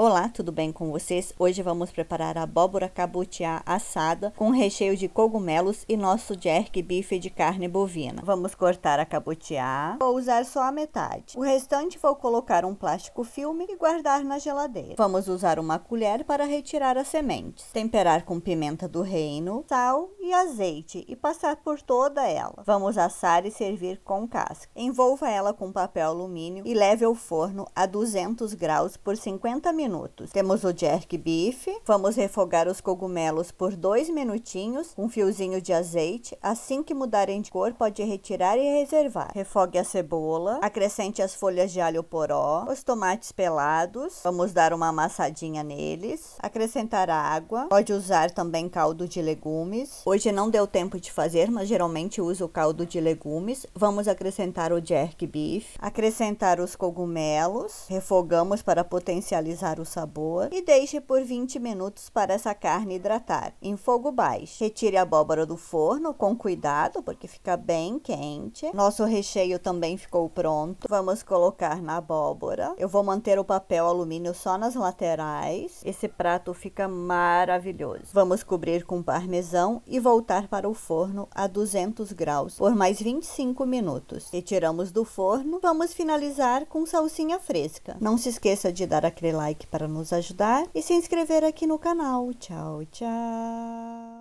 Olá, tudo bem com vocês? Hoje vamos preparar a abóbora cabotiá assada com recheio de cogumelos e nosso jerk bife de carne bovina. Vamos cortar a cabotiá. vou usar só a metade. O restante vou colocar um plástico filme e guardar na geladeira. Vamos usar uma colher para retirar as sementes. Temperar com pimenta do reino, sal e azeite e passar por toda ela. Vamos assar e servir com casca. Envolva ela com papel alumínio e leve ao forno a 200 graus por 50 minutos minutos. Temos o jerk beef, vamos refogar os cogumelos por dois minutinhos, um fiozinho de azeite, assim que mudarem de cor pode retirar e reservar. Refogue a cebola, acrescente as folhas de alho poró, os tomates pelados, vamos dar uma amassadinha neles, acrescentar água, pode usar também caldo de legumes. Hoje não deu tempo de fazer, mas geralmente uso caldo de legumes. Vamos acrescentar o jerk beef, acrescentar os cogumelos, refogamos para potencializar o sabor e deixe por 20 minutos para essa carne hidratar, em fogo baixo. Retire a abóbora do forno com cuidado, porque fica bem quente. Nosso recheio também ficou pronto. Vamos colocar na abóbora. Eu vou manter o papel alumínio só nas laterais. Esse prato fica maravilhoso. Vamos cobrir com parmesão e voltar para o forno a 200 graus por mais 25 minutos. Retiramos do forno. Vamos finalizar com salsinha fresca. Não se esqueça de dar aquele like para nos ajudar e se inscrever aqui no canal. Tchau, tchau!